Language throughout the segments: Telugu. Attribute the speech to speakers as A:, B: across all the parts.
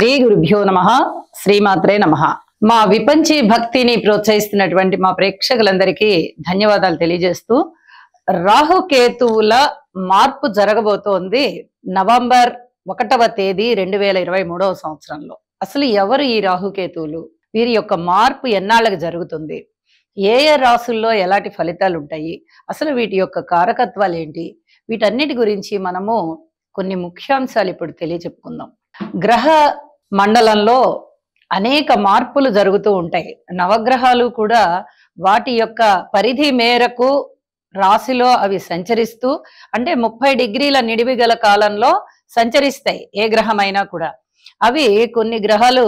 A: శ్రీ గురుభ్యో నమ శ్రీమాత్రే నమ మా విపంచి భక్తిని ప్రోత్సహిస్తున్నటువంటి మా ప్రేక్షకులందరికీ ధన్యవాదాలు తెలియజేస్తూ రాహుకేతువుల మార్పు జరగబోతోంది నవంబర్ ఒకటవ తేదీ రెండు వేల ఇరవై మూడవ సంవత్సరంలో అసలు ఎవరు ఈ రాహుకేతువులు వీరి యొక్క మార్పు ఎన్నాళ్ళకి జరుగుతుంది ఏ ఏ రాసుల్లో ఎలాంటి ఫలితాలు ఉంటాయి అసలు వీటి యొక్క కారకత్వాలు ఏంటి వీటన్నిటి గురించి మనము కొన్ని ముఖ్యాంశాలు ఇప్పుడు తెలియజెప్పుకుందాం గ్రహ మండలంలో అనేక మార్పులు జరుగుతూ ఉంటాయి నవగ్రహాలు కూడా వాటి యొక్క పరిధి మేరకు రాశిలో అవి సంచరిస్తూ అంటే ముప్పై డిగ్రీల నిడివి గల కాలంలో సంచరిస్తాయి ఏ గ్రహమైనా కూడా అవి కొన్ని గ్రహాలు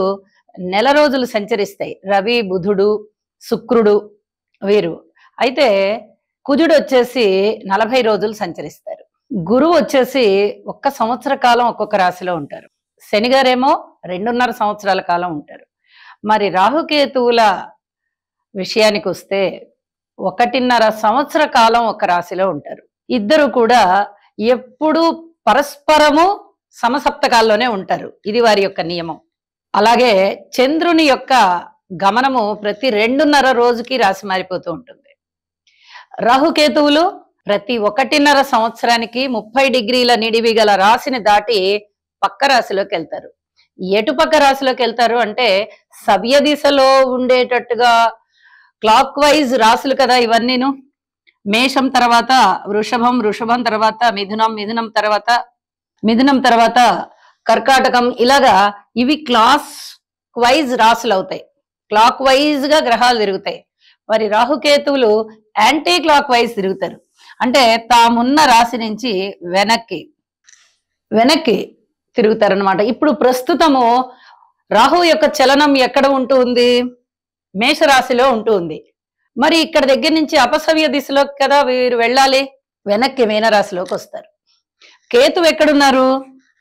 A: నెల రోజులు సంచరిస్తాయి రవి బుధుడు శుక్రుడు వీరు అయితే కుజుడు వచ్చేసి నలభై రోజులు సంచరిస్తారు గురువు వచ్చేసి ఒక్క సంవత్సర కాలం ఒక్కొక్క రాశిలో ఉంటారు శనిగారేమో రెండున్నర సంవత్సరాల కాలం ఉంటారు మరి రాహుకేతువుల విషయానికి వస్తే ఒకటిన్నర సంవత్సర కాలం ఒక రాశిలో ఉంటారు ఇద్దరు కూడా ఎప్పుడూ పరస్పరము సమసప్తకాల్లోనే ఉంటారు ఇది వారి యొక్క నియమం అలాగే చంద్రుని యొక్క గమనము ప్రతి రెండున్నర రోజుకి రాసి మారిపోతూ ఉంటుంది రాహుకేతువులు ప్రతి ఒకటిన్నర సంవత్సరానికి ముప్పై డిగ్రీల నిడివి గల రాశిని దాటి పక్క రాశిలోకి వెళ్తారు ఎటు పక్క రాశిలోకి వెళ్తారు అంటే సవ్య దిశలో ఉండేటట్టుగా క్లాక్ వైజ్ రాసులు కదా ఇవన్నీను మేషం తర్వాత వృషభం వృషభం తర్వాత మిథునం మిథునం తర్వాత మిథునం తర్వాత కర్కాటకం ఇలాగా ఇవి క్లాస్ వైజ్ రాసులు అవుతాయి క్లాక్ వైజ్ గా గ్రహాలు తిరుగుతాయి మరి రాహుకేతువులు యాంటీ క్లాక్ వైజ్ తిరుగుతారు అంటే తామున్న రాశి నుంచి వెనక్కి వెనక్కి తిరుగుతారనమాట ఇప్పుడు ప్రస్తుతము రాహు యొక్క చలనం ఎక్కడ ఉంటూ ఉంది మేషరాశిలో ఉంటూ ఉంది మరి ఇక్కడ దగ్గర నుంచి అపసవ్య దిశలో కదా వీరు వెళ్ళాలి వెనక్కి మీనరాశిలోకి వస్తారు కేతు ఎక్కడున్నారు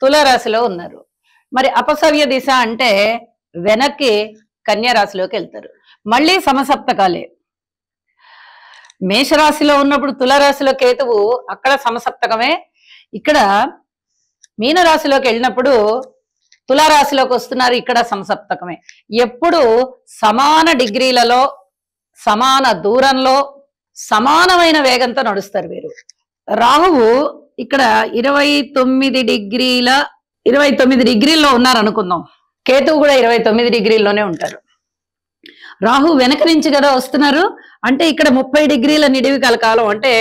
A: తులారాశిలో ఉన్నారు మరి అపసవ్య దిశ అంటే వెనక్కి కన్యారాశిలోకి వెళ్తారు మళ్ళీ సమసప్తకాలే మేషరాశిలో ఉన్నప్పుడు తులారాశిలో కేతువు అక్కడ సమసప్తకమే ఇక్కడ మీనరాశిలోకి వెళ్ళినప్పుడు తులారాశిలోకి వస్తున్నారు ఇక్కడ సంసప్తకమే ఎప్పుడు సమాన డిగ్రీలలో సమాన దూరంలో సమానమైన వేగంతో నడుస్తారు వీరు రాహువు ఇక్కడ ఇరవై తొమ్మిది డిగ్రీల ఇరవై తొమ్మిది డిగ్రీల్లో ఉన్నారు అనుకుందాం కేతువు కూడా ఇరవై తొమ్మిది డిగ్రీల్లోనే ఉంటారు రాహు వెనక నుంచి కదా వస్తున్నారు అంటే ఇక్కడ ముప్పై డిగ్రీల నిడివి కలకాలం అంటే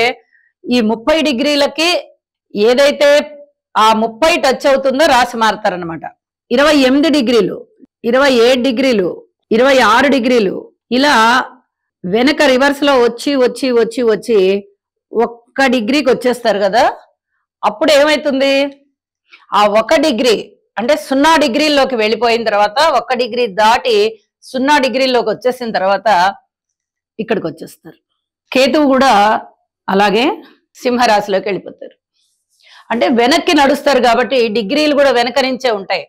A: ఈ ముప్పై డిగ్రీలకి ఏదైతే ఆ ముప్పై టచ్ అవుతుందో రాసి అనమాట ఇరవై ఎనిమిది డిగ్రీలు ఇరవై ఏడు డిగ్రీలు ఇరవై ఆరు డిగ్రీలు ఇలా వెనక రివర్స్ లో వచ్చి వచ్చి వచ్చి వచ్చి ఒక్క డిగ్రీకి వచ్చేస్తారు కదా అప్పుడు ఏమవుతుంది ఆ ఒక డిగ్రీ అంటే సున్నా డిగ్రీల్లోకి వెళ్ళిపోయిన తర్వాత ఒక డిగ్రీ దాటి సున్నా డిగ్రీల్లోకి వచ్చేసిన తర్వాత ఇక్కడికి వచ్చేస్తారు కేతువు కూడా అలాగే సింహరాశిలోకి వెళ్ళిపోతారు అంటే వెనక్కి నడుస్తారు కాబట్టి డిగ్రీలు కూడా వెనక నుంచే ఉంటాయి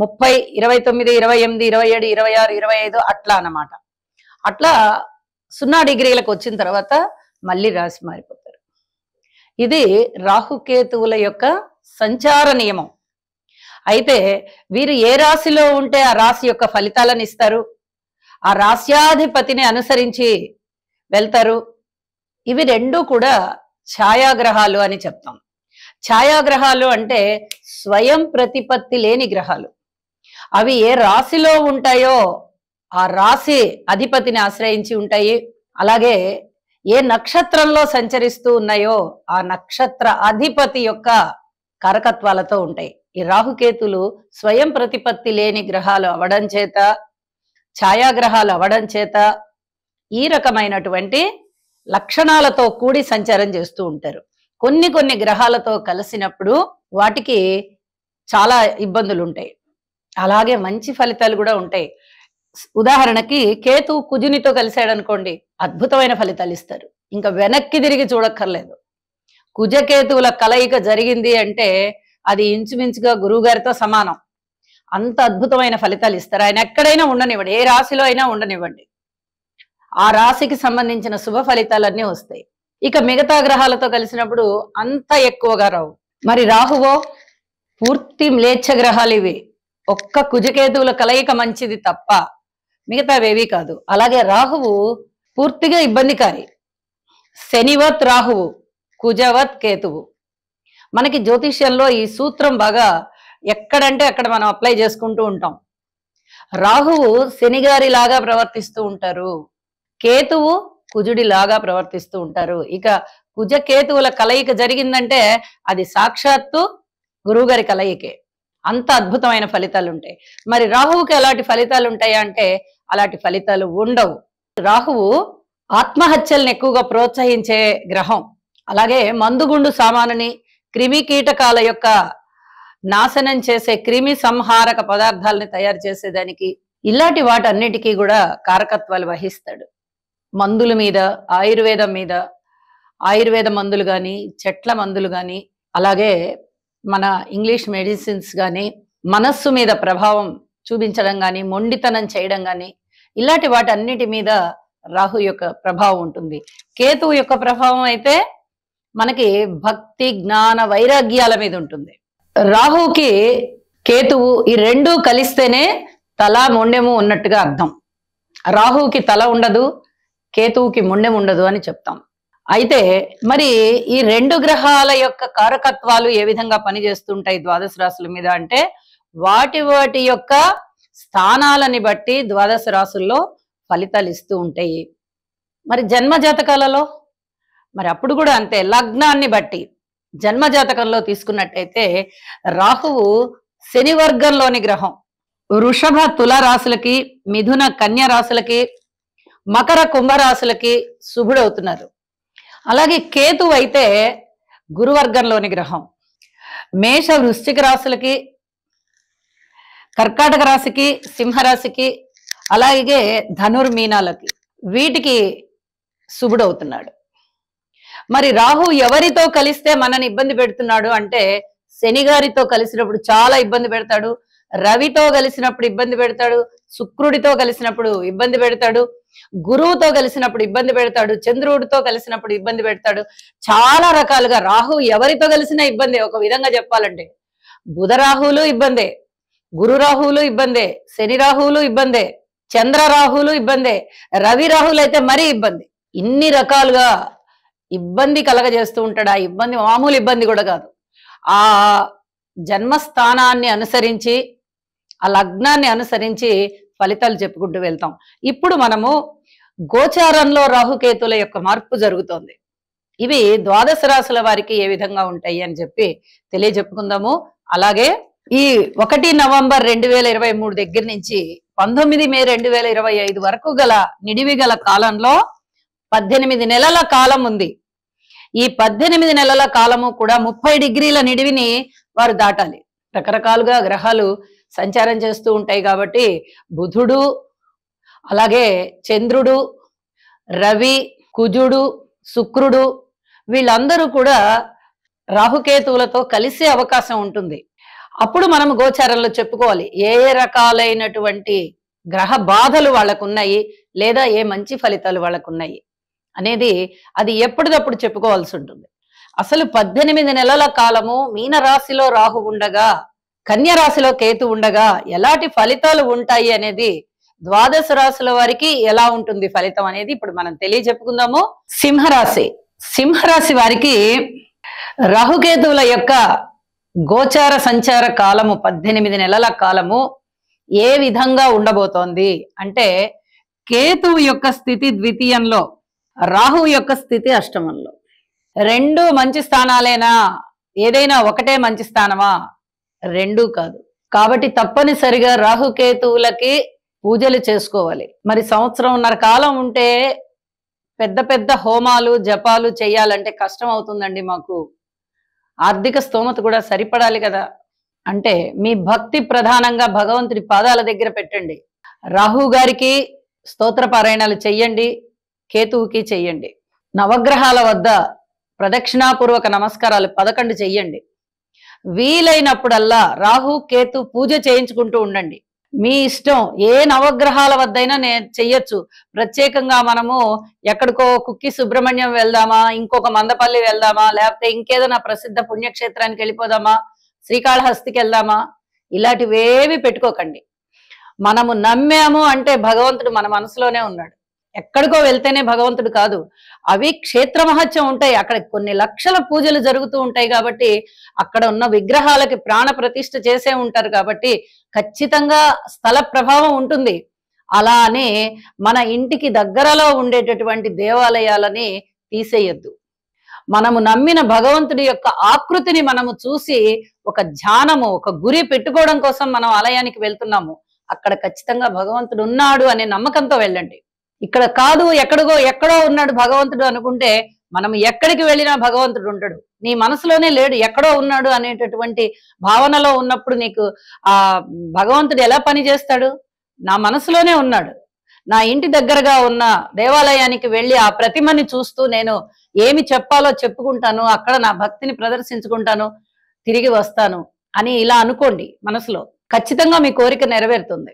A: ముప్పై ఇరవై తొమ్మిది ఇరవై ఎనిమిది ఇరవై ఏడు ఇరవై ఆరు ఇరవై ఐదు అట్లా అన్నమాట అట్లా సున్నా డిగ్రీలకు వచ్చిన తర్వాత మళ్ళీ రాసి మారిపోతారు ఇది రాహుకేతువుల యొక్క సంచార నియమం అయితే వీరు ఏ రాశిలో ఉంటే ఆ రాశి యొక్క ఫలితాలను ఇస్తారు ఆ రాశ్యాధిపతిని అనుసరించి వెళ్తారు ఇవి రెండూ కూడా ఛాయాగ్రహాలు అని చెప్తాం ఛాయాగ్రహాలు అంటే స్వయం ప్రతిపత్తి లేని గ్రహాలు అవి ఏ రాశిలో ఉంటాయో ఆ రాశి అధిపతిని ఆశ్రయించి ఉంటాయి అలాగే ఏ నక్షత్రంలో సంచరిస్తూ ఉన్నాయో ఆ నక్షత్ర అధిపతి యొక్క కారకత్వాలతో ఉంటాయి ఈ రాహుకేతులు స్వయం ప్రతిపత్తి లేని గ్రహాలు అవడం చేత ఛాయాగ్రహాలు అవడం చేత ఈ రకమైనటువంటి లక్షణాలతో కూడి సంచారం చేస్తూ ఉంటారు కొన్ని కొన్ని గ్రహాలతో కలిసినప్పుడు వాటికి చాలా ఇబ్బందులు ఉంటాయి అలాగే మంచి ఫలితాలు కూడా ఉంటాయి ఉదాహరణకి కేతు కుజునితో కలిశాడు అనుకోండి అద్భుతమైన ఫలితాలు ఇస్తారు ఇంకా వెనక్కి తిరిగి చూడక్కర్లేదు కుజకేతువుల కలయిక జరిగింది అంటే అది ఇంచుమించుగా గురువుగారితో సమానం అంత అద్భుతమైన ఫలితాలు ఇస్తారు ఆయన ఎక్కడైనా ఉండనివ్వండి ఏ రాశిలో అయినా ఉండనివ్వండి ఆ రాశికి సంబంధించిన శుభ ఫలితాలన్నీ వస్తాయి ఇక మిగతా గ్రహాలతో కలిసినప్పుడు అంత ఎక్కువగా రావు మరి రాహువో పూర్తి మ్లేచ్ఛ గ్రహాలు ఇవి ఒక్క కుజకేతువుల కలయిక మంచిది తప్ప మిగతావేవీ కాదు అలాగే రాహువు పూర్తిగా ఇబ్బందికారి శనివత్ రాహువు కుజవత్ కేతువు మనకి జ్యోతిష్యంలో ఈ సూత్రం బాగా ఎక్కడంటే అక్కడ మనం అప్లై చేసుకుంటూ ఉంటాం రాహువు శనిగారిలాగా ప్రవర్తిస్తూ ఉంటారు కేతువు కుజుడి లాగా ప్రవర్తిస్తూ ఉంటారు ఇక కుజకేతువుల కలయిక జరిగిందంటే అది సాక్షాత్తు గురువుగారి కలయికే అంత అద్భుతమైన ఫలితాలు ఉంటాయి మరి రాహువుకి అలాంటి ఫలితాలు ఉంటాయా అంటే అలాంటి ఫలితాలు ఉండవు రాహువు ఆత్మహత్యలను ఎక్కువగా ప్రోత్సహించే గ్రహం అలాగే మందుగుండు సామానుని క్రిమి కీటకాల యొక్క నాశనం చేసే క్రిమి సంహారక పదార్థాలని తయారు చేసేదానికి ఇలాంటి వాటన్నిటికీ కూడా కారకత్వాలు వహిస్తాడు మందుల మీద ఆయుర్వేదం మీద ఆయుర్వేద మందులు కానీ చెట్ల మందులు కానీ అలాగే మన ఇంగ్లీష్ మెడిసిన్స్ కానీ మనస్సు మీద ప్రభావం చూపించడం కానీ మొండితనం చేయడం కానీ ఇలాంటి వాటన్నిటి మీద రాహు యొక్క ప్రభావం ఉంటుంది కేతువు యొక్క ప్రభావం అయితే మనకి భక్తి జ్ఞాన వైరాగ్యాల మీద ఉంటుంది రాహుకి కేతువు ఈ రెండూ కలిస్తేనే తల మొండెము ఉన్నట్టుగా అర్థం రాహుకి తల ఉండదు కేతువుకి ముండెం ఉండదు అని చెప్తాం అయితే మరి ఈ రెండు గ్రహాల యొక్క కారకత్వాలు ఏ విధంగా పనిచేస్తుంటాయి ద్వాదశ రాశుల మీద అంటే వాటి వాటి యొక్క స్థానాలని బట్టి ద్వాదశ రాశుల్లో ఫలితాలు ఇస్తూ ఉంటాయి మరి జన్మ జాతకాలలో మరి అప్పుడు కూడా అంతే లగ్నాన్ని బట్టి జన్మ జాతకంలో తీసుకున్నట్టయితే రాహువు శనివర్గంలోని గ్రహం వృషభ తుల రాశులకి మిథున కన్య రాశులకి మకర కుంభరాశులకి శుభుడవుతున్నారు అలాగే కేతు అయితే గురువర్గంలోని గ్రహం మేష వృశ్చిక రాశులకి కర్కాటక రాశికి సింహరాశికి అలాగే ధనుర్మీనాలకి వీటికి శుభుడవుతున్నాడు మరి రాహు ఎవరితో కలిస్తే మనని ఇబ్బంది పెడుతున్నాడు అంటే శని గారితో కలిసినప్పుడు చాలా ఇబ్బంది పెడతాడు రవితో కలిసినప్పుడు ఇబ్బంది పెడతాడు శుక్రుడితో కలిసినప్పుడు ఇబ్బంది పెడతాడు గురువుతో కలిసినప్పుడు ఇబ్బంది పెడతాడు చంద్రుడితో కలిసినప్పుడు ఇబ్బంది పెడతాడు చాలా రకాలుగా రాహు ఎవరితో కలిసినా ఇబ్బందే ఒక విధంగా చెప్పాలంటే బుధ రాహువులు ఇబ్బందే గురు రాహువులు ఇబ్బందే శని రాహువులు ఇబ్బందే చంద్ర రాహువులు ఇబ్బందే రవి రాహువులు అయితే మరీ ఇబ్బంది ఇన్ని రకాలుగా ఇబ్బంది కలగజేస్తూ ఉంటాడు ఆ ఇబ్బంది మామూలు ఇబ్బంది కూడా కాదు ఆ జన్మస్థానాన్ని అనుసరించి ఆ లగ్నాన్ని అనుసరించి ఫలితాలు చెప్పుకుంటూ వెళ్తాం ఇప్పుడు మనము గోచారంలో రాహుకేతుల యొక్క మార్పు జరుగుతోంది ఇవి ద్వాదశ రాశుల వారికి ఏ విధంగా ఉంటాయి అని చెప్పి తెలియజెప్పుకుందాము అలాగే ఈ ఒకటి నవంబర్ రెండు వేల ఇరవై మూడు దగ్గర నుంచి పంతొమ్మిది మే రెండు వేల ఇరవై ఐదు వరకు గల నిడివి గల కాలంలో పద్దెనిమిది నెలల కాలం ఉంది ఈ పద్దెనిమిది నెలల కాలము కూడా ముప్పై డిగ్రీల నిడివిని వారు దాటాలి రకరకాలుగా గ్రహాలు సంచారం చేస్తూ ఉంటాయి కాబట్టి బుధుడు అలాగే చంద్రుడు రవి కుజుడు శుక్రుడు వీళ్ళందరూ కూడా రాహుకేతువులతో కలిసే అవకాశం ఉంటుంది అప్పుడు మనం గోచారంలో చెప్పుకోవాలి ఏ ఏ రకాలైనటువంటి గ్రహ బాధలు వాళ్ళకున్నాయి లేదా ఏ మంచి ఫలితాలు వాళ్ళకున్నాయి అనేది అది ఎప్పటికప్పుడు చెప్పుకోవాల్సి ఉంటుంది అసలు పద్దెనిమిది నెలల కాలము మీనరాశిలో రాహు ఉండగా కన్యా రాశిలో కేతు ఉండగా ఎలాంటి ఫలితాలు ఉంటాయి అనేది ద్వాదశ రాశుల వారికి ఎలా ఉంటుంది ఫలితం అనేది ఇప్పుడు మనం తెలియజెప్పుకుందాము సింహరాశి సింహరాశి వారికి రాహుకేతువుల యొక్క గోచార సంచార కాలము పద్దెనిమిది నెలల కాలము ఏ విధంగా ఉండబోతోంది అంటే కేతువు యొక్క స్థితి ద్వితీయంలో రాహు యొక్క స్థితి అష్టమంలో రెండు మంచి స్థానాలేనా ఏదైనా ఒకటే మంచి స్థానమా రెండూ కాదు కాబట్టి తప్పనిసరిగా రాహుకేతువులకి పూజలు చేసుకోవాలి మరి సంవత్సరంన్నర కాలం ఉంటే పెద్ద పెద్ద హోమాలు జపాలు చేయాలంటే కష్టం అవుతుందండి మాకు ఆర్థిక స్తోమత కూడా సరిపడాలి కదా అంటే మీ భక్తి ప్రధానంగా భగవంతుడి పాదాల దగ్గర పెట్టండి రాహు గారికి స్తోత్ర పారాయణాలు చెయ్యండి కేతువుకి చెయ్యండి నవగ్రహాల వద్ద ప్రదక్షిణాపూర్వక నమస్కారాలు పదకొండు చెయ్యండి వీలైనప్పుడల్లా రాహు కేతు పూజ చేయించుకుంటూ ఉండండి మీ ఇష్టం ఏ నవగ్రహాల వద్దైనా నేను చెయ్యొచ్చు ప్రత్యేకంగా మనము ఎక్కడికో కుక్కి సుబ్రహ్మణ్యం వెళ్దామా ఇంకొక మందపల్లి వెళ్దామా లేకపోతే ఇంకేదైనా ప్రసిద్ధ పుణ్యక్షేత్రానికి వెళ్ళిపోదామా శ్రీకాళహస్తికి వెళ్దామా ఇలాంటివేవి పెట్టుకోకండి మనము నమ్మాము అంటే భగవంతుడు మన మనసులోనే ఉన్నాడు ఎక్కడికో వెళ్తేనే భగవంతుడు కాదు అవి క్షేత్ర మహత్యం ఉంటాయి అక్కడ కొన్ని లక్షల పూజలు జరుగుతూ ఉంటాయి కాబట్టి అక్కడ ఉన్న విగ్రహాలకి ప్రాణ ప్రతిష్ఠ చేసే ఉంటారు కాబట్టి ఖచ్చితంగా స్థల ప్రభావం ఉంటుంది అలానే మన ఇంటికి దగ్గరలో ఉండేటటువంటి దేవాలయాలని తీసేయద్దు మనము నమ్మిన భగవంతుడి యొక్క ఆకృతిని మనము చూసి ఒక ధ్యానము ఒక గురి పెట్టుకోవడం కోసం మనం ఆలయానికి వెళ్తున్నాము అక్కడ ఖచ్చితంగా భగవంతుడు ఉన్నాడు అనే నమ్మకంతో వెళ్ళండి ఇక్కడ కాదు ఎక్కడికో ఎక్కడో ఉన్నాడు భగవంతుడు అనుకుంటే మనం ఎక్కడికి వెళ్ళినా భగవంతుడు ఉంటాడు నీ మనసులోనే లేడు ఎక్కడో ఉన్నాడు అనేటటువంటి భావనలో ఉన్నప్పుడు నీకు ఆ భగవంతుడు ఎలా పని చేస్తాడు నా మనసులోనే ఉన్నాడు నా ఇంటి దగ్గరగా ఉన్న దేవాలయానికి వెళ్ళి ఆ ప్రతిమని చూస్తూ నేను ఏమి చెప్పాలో చెప్పుకుంటాను అక్కడ నా భక్తిని ప్రదర్శించుకుంటాను తిరిగి వస్తాను అని ఇలా అనుకోండి మనసులో ఖచ్చితంగా మీ కోరిక నెరవేరుతుంది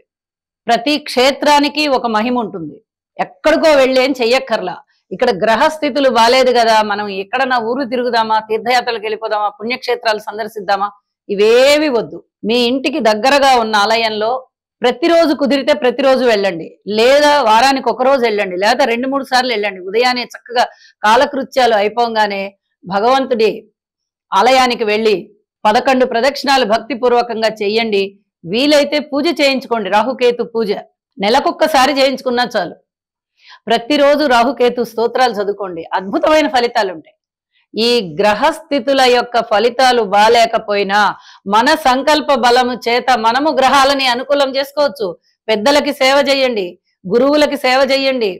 A: ప్రతి క్షేత్రానికి ఒక మహిమ ఉంటుంది ఎక్కడికో వెళ్ళి ఏం చెయ్యక్కర్లా ఇక్కడ గ్రహస్థితులు బాలేదు కదా మనం ఎక్కడ నా ఊరు తిరుగుదామా తీర్థయాత్రలకు వెళ్ళిపోదామా పుణ్యక్షేత్రాలు సందర్శిద్దామా ఇవేవి వద్దు మీ ఇంటికి దగ్గరగా ఉన్న ఆలయంలో ప్రతిరోజు కుదిరితే ప్రతిరోజు వెళ్ళండి లేదా వారానికి ఒకరోజు వెళ్ళండి లేదా రెండు మూడు సార్లు వెళ్ళండి ఉదయాన్నే చక్కగా కాలకృత్యాలు అయిపోగానే భగవంతుడి ఆలయానికి వెళ్ళి పదకొండు ప్రదక్షిణాలు భక్తి పూర్వకంగా చెయ్యండి వీలైతే పూజ చేయించుకోండి రాహుకేతు పూజ నెలకొక్కసారి చేయించుకున్నా చాలు ప్రతిరోజు రాహుకేతు స్తోత్రాలు చదువుకోండి అద్భుతమైన ఫలితాలు ఉంటాయి ఈ గ్రహస్థితుల యొక్క ఫలితాలు బాలేకపోయినా మన సంకల్ప బలము చేత మనము గ్రహాలని అనుకూలం చేసుకోవచ్చు పెద్దలకి సేవ చేయండి గురువులకి సేవ చేయండి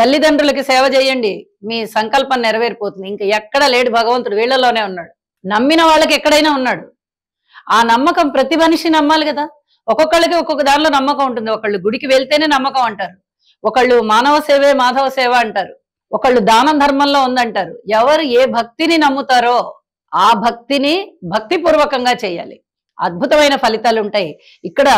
A: తల్లిదండ్రులకి సేవ చేయండి మీ సంకల్పం నెరవేరిపోతుంది ఇంకా ఎక్కడ లేడు భగవంతుడు వీళ్ళలోనే ఉన్నాడు నమ్మిన వాళ్ళకి ఎక్కడైనా ఉన్నాడు ఆ నమ్మకం ప్రతి మనిషి నమ్మాలి కదా ఒక్కొక్కళ్ళకి ఒక్కొక్క దానిలో నమ్మకం ఉంటుంది ఒకళ్ళు గుడికి వెళ్తేనే నమ్మకం అంటారు ఒకళ్ళు మానవ సేవే మాధవ సేవ అంటారు ఒకళ్ళు దానం ధర్మంలో ఉందంటారు ఎవరు ఏ భక్తిని నమ్ముతారో ఆ భక్తిని భక్తిపూర్వకంగా చేయాలి అద్భుతమైన ఫలితాలు ఉంటాయి ఇక్కడ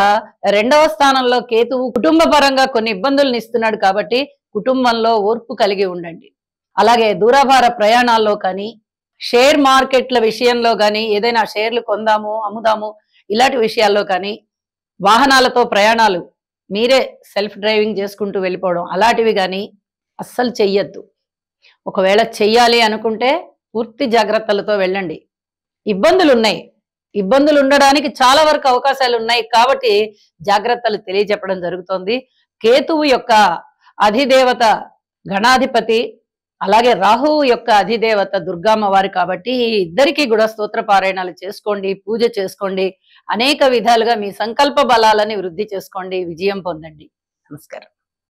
A: రెండవ స్థానంలో కేతువు కుటుంబ పరంగా కొన్ని ఇబ్బందులను ఇస్తున్నాడు కాబట్టి కుటుంబంలో ఓర్పు కలిగి ఉండండి
B: అలాగే దూరాభార
A: ప్రయాణాల్లో కానీ షేర్ మార్కెట్ల విషయంలో కానీ ఏదైనా షేర్లు కొందాము అమ్ముదాము ఇలాంటి విషయాల్లో కానీ వాహనాలతో ప్రయాణాలు మీరే సెల్ఫ్ డ్రైవింగ్ చేసుకుంటూ వెళ్ళిపోవడం అలాంటివి కానీ అస్సలు చెయ్యొద్దు ఒకవేళ చెయ్యాలి అనుకుంటే పూర్తి జాగ్రత్తలతో వెళ్ళండి ఇబ్బందులు ఉన్నాయి ఇబ్బందులు ఉండడానికి చాలా వరకు అవకాశాలు ఉన్నాయి కాబట్టి జాగ్రత్తలు తెలియజెప్పడం జరుగుతోంది కేతువు యొక్క అధిదేవత గణాధిపతి అలాగే రాహువు యొక్క అధిదేవత దుర్గామ్మ వారు కాబట్టి ఇద్దరికీ కూడా స్తోత్ర పారాయణాలు చేసుకోండి పూజ చేసుకోండి అనేక విధాలుగా మీ సంకల్ప బలాలని వృద్ధి చేసుకోండి విజయం పొందండి నమస్కారం